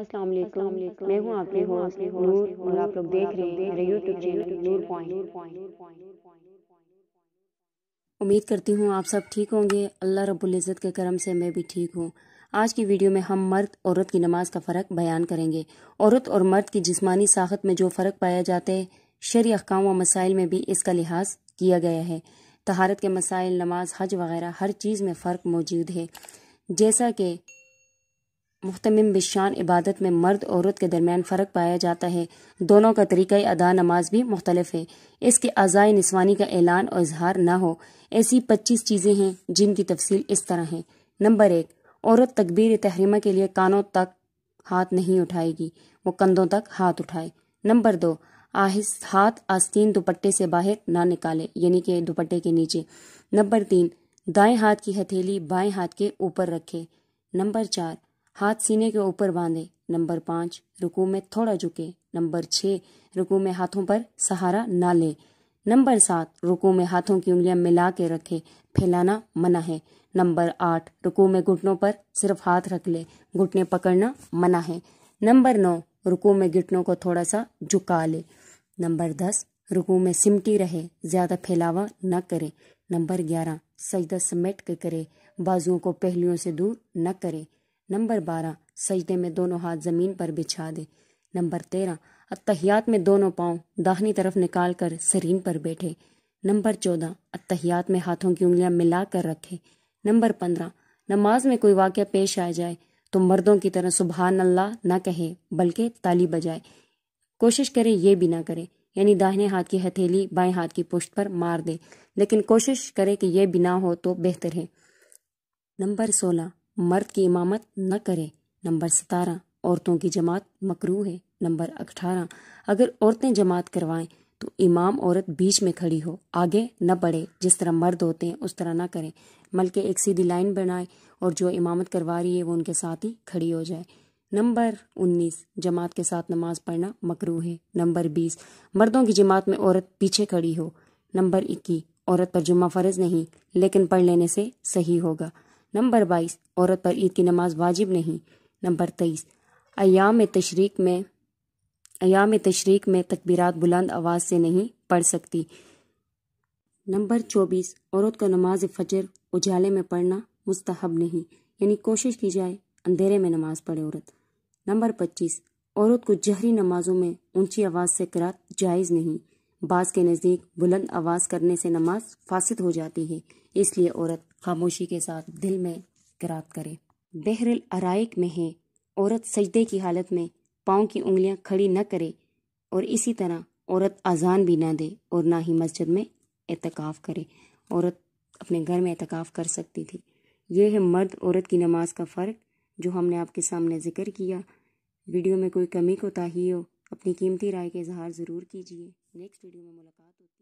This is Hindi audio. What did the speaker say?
अस्सलाम वालेकुम मैं हूं आपके होस्ट नूर और आप लोग देख रहे हैं मेरा YouTube चैनल नूर पॉइंट उम्मीद करती हूँ आप सब ठीक होंगे अल्लाह रब्बुल इज़्ज़त के करम से मैं भी ठीक हूँ आज की वीडियो में हम मर्द औरत की नमाज का फ़र्क बयान करेंगे औरत और मर्द की जिस्मानी साखत में जो फ़र्क पाया जाता है शरी अहकाम व मसाइल में भी इसका लिहाज किया गया है तहारत के मसाइल नमाज हज वगैरह हर चीज़ में फ़र्क मौजूद है जैसा कि मुख्तम बिशान इबादत में मर्द औरत के दरमियान फ़र्क पाया जाता है दोनों का तरीक़ अदा नमाज भी मुख्तलफ है इसके अज़ाय नस्वानी का ऐलान और इजहार ना हो ऐसी पच्चीस चीज़ें हैं जिनकी तफसील इस तरह है नंबर एक औरत तकबीर तहरीमा के लिए कानों तक हाथ नहीं उठाएगी वो कंधों तक हाथ उठाए नंबर दो आहिस् हाथ आस्तीन दुपट्टे से बाहर ना निकाले यानी कि दुपट्टे के नीचे नंबर तीन दाएं हाथ की हथेली बाएं हाथ के ऊपर रखे नंबर चार हाथ सीने के ऊपर बांधे नंबर पांच रुकू में थोड़ा झुके नंबर छः रुकू में हाथों पर सहारा ना ले नंबर सात रुकू में हाथों की उंगलियां मिला के रखे फैलाना मना है नंबर आठ रुकू में घुटनों पर सिर्फ हाथ रख ले घुटने पकड़ना मना है नंबर नौ रुकू में घुटनों को थोड़ा सा झुका ले नंबर दस रुकू में सिमटी रहे ज़्यादा फैलावा न करे नंबर ग्यारह सजदा समेट के करे बाजुओं को पहलुओं से दूर न करे नंबर बारह सजदे में दोनों हाथ ज़मीन पर बिछा दे नंबर तेरह अतहियात में दोनों पाँव दाहनी तरफ निकाल कर सरीन पर बैठे नंबर चौदह अतहियात में हाथों की उंगलियां मिला कर रखे नंबर पंद्रह नमाज में कोई वाक्य पेश आ जाए तो मर्दों की तरह सुबहान अल्लाह ना कहे बल्कि ताली बजाए कोशिश करे ये भी ना करे यानी दाहिने हाथ की हथेली बाएं हाथ की पुष्ट पर मार दे लेकिन कोशिश करे कि यह बिना हो तो बेहतर है नंबर सोलह मर्द की इमामत न करें नंबर सतारह औरतों की जमात मकरू है नंबर अठारह अगर औरतें जमात करवाएं तो इमाम औरत बीच में खड़ी हो आगे न बढ़े जिस तरह मर्द होते हैं उस तरह ना करें बल्कि एक सीधी लाइन बनाए और जो इमामत करवा रही है वो उनके साथ ही खड़ी हो जाए नंबर उन्नीस जमात के साथ नमाज पढ़ना मकरू है नंबर बीस मर्दों की जमात में औरत पीछे खड़ी हो नंबर इक्कीस औरत पर जुम्मा फ़र्ज नहीं लेकिन पढ़ लेने से सही होगा नंबर बाईस औरत पर ईद की नमाज वाजिब नहीं नंबर तेईस अयाम तशरीक में अयाम तशरीक में तकबीरात बुलंद आवाज़ से नहीं पढ़ सकती नंबर चौबीस औरत को नमाज फजर उजाले में पढ़ना मुस्तहब नहीं यानी कोशिश की जाए अंधेरे में नमाज पढ़े औरत नंबर पच्चीस औरत को जहरी नमाजों में ऊंची आवाज़ से करात जायज़ नहीं बास के नज़दीक बुलंद आवाज़ करने से नमाज फासिद हो जाती है इसलिए औरत खामोशी के साथ दिल में करात करे बहरल अराइक में है औरत सजदे की हालत में पाँव की उंगलियाँ खड़ी न करे और इसी तरह औरत अजान भी ना दे और ना ही मस्जिद में एतकाफ़ करे औरत अपने घर में एतकाफ़ कर सकती थी यह है मर्द औरत की नमाज का फ़र्क जो हमने आपके सामने ज़िक्र किया वीडियो में कोई कमी कोताही हो अपनी कीमती राय का इजहार ज़रूर कीजिए नेक्स्ट वीडियो में मुलाकात होती है